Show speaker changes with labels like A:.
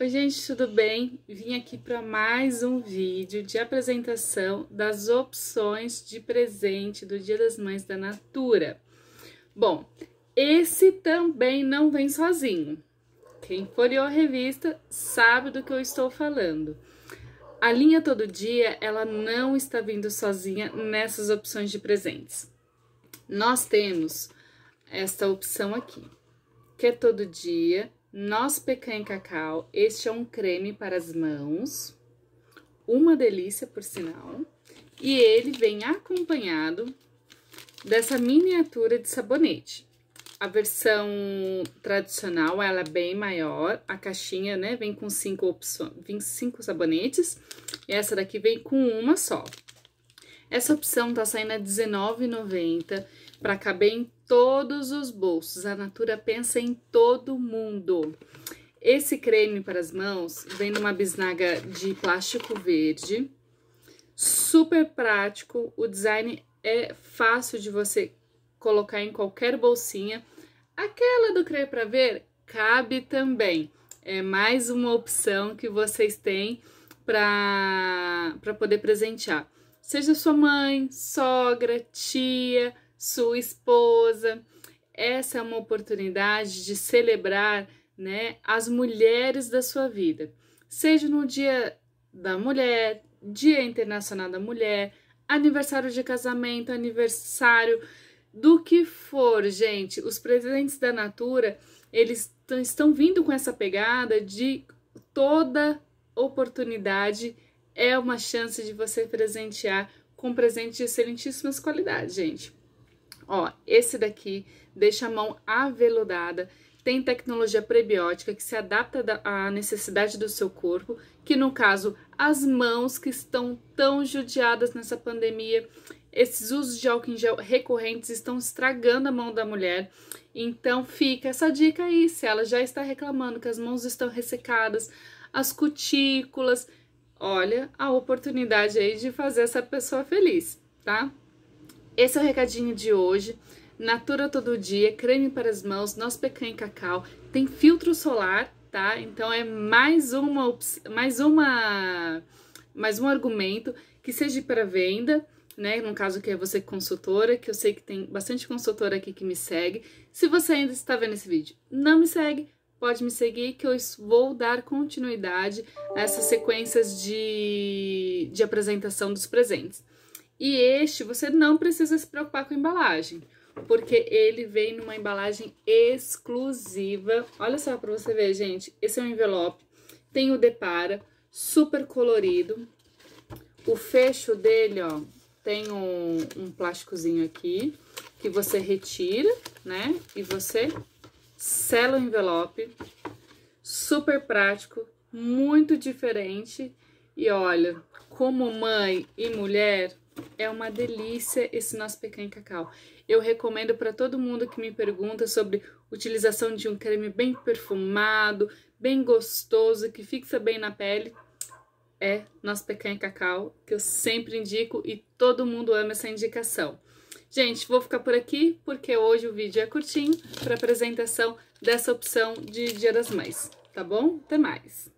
A: Oi, gente, tudo bem? Vim aqui para mais um vídeo de apresentação das opções de presente do Dia das Mães da Natura. Bom, esse também não vem sozinho. Quem folheou a revista sabe do que eu estou falando. A linha Todo Dia, ela não está vindo sozinha nessas opções de presentes. Nós temos esta opção aqui, que é Todo Dia, nós Pecan Cacau, este é um creme para as mãos, uma delícia por sinal, e ele vem acompanhado dessa miniatura de sabonete. A versão tradicional, ela é bem maior, a caixinha, né, vem com cinco opções, 25 sabonetes, e essa daqui vem com uma só. Essa opção tá saindo a R$19,90 para caber em todos os bolsos. A Natura pensa em todo mundo. Esse creme para as mãos vem numa bisnaga de plástico verde. Super prático, o design é fácil de você colocar em qualquer bolsinha. Aquela do creme para Ver cabe também. É mais uma opção que vocês têm para poder presentear. Seja sua mãe, sogra, tia, sua esposa. Essa é uma oportunidade de celebrar né, as mulheres da sua vida, seja no Dia da Mulher, Dia Internacional da Mulher, aniversário de casamento, aniversário do que for, gente. Os presentes da Natura, eles estão vindo com essa pegada de toda oportunidade é uma chance de você presentear com presente de excelentíssimas qualidades, gente. Ó, esse daqui deixa a mão aveludada, tem tecnologia prebiótica que se adapta à necessidade do seu corpo, que no caso, as mãos que estão tão judiadas nessa pandemia, esses usos de álcool em gel recorrentes estão estragando a mão da mulher. Então fica essa dica aí, se ela já está reclamando que as mãos estão ressecadas, as cutículas, olha a oportunidade aí de fazer essa pessoa feliz, tá? Esse é o recadinho de hoje. Natura todo dia, creme para as mãos, noz pecan e cacau. Tem filtro solar, tá? Então é mais uma mais uma mais um argumento que seja para venda, né? No caso que é você consultora, que eu sei que tem bastante consultora aqui que me segue. Se você ainda está vendo esse vídeo, não me segue, pode me seguir que eu vou dar continuidade a essas sequências de, de apresentação dos presentes. E este você não precisa se preocupar com embalagem, porque ele vem numa embalagem exclusiva. Olha só para você ver, gente. Esse é um envelope, tem o depara, super colorido. O fecho dele, ó, tem um, um plásticozinho aqui que você retira, né? E você sela o envelope. Super prático, muito diferente. E olha, como mãe e mulher, é uma delícia esse nosso pecan cacau. Eu recomendo para todo mundo que me pergunta sobre utilização de um creme bem perfumado, bem gostoso, que fixa bem na pele. É nosso pecan cacau, que eu sempre indico e todo mundo ama essa indicação. Gente, vou ficar por aqui porque hoje o vídeo é curtinho para apresentação dessa opção de Dia das Mães, tá bom? Até mais!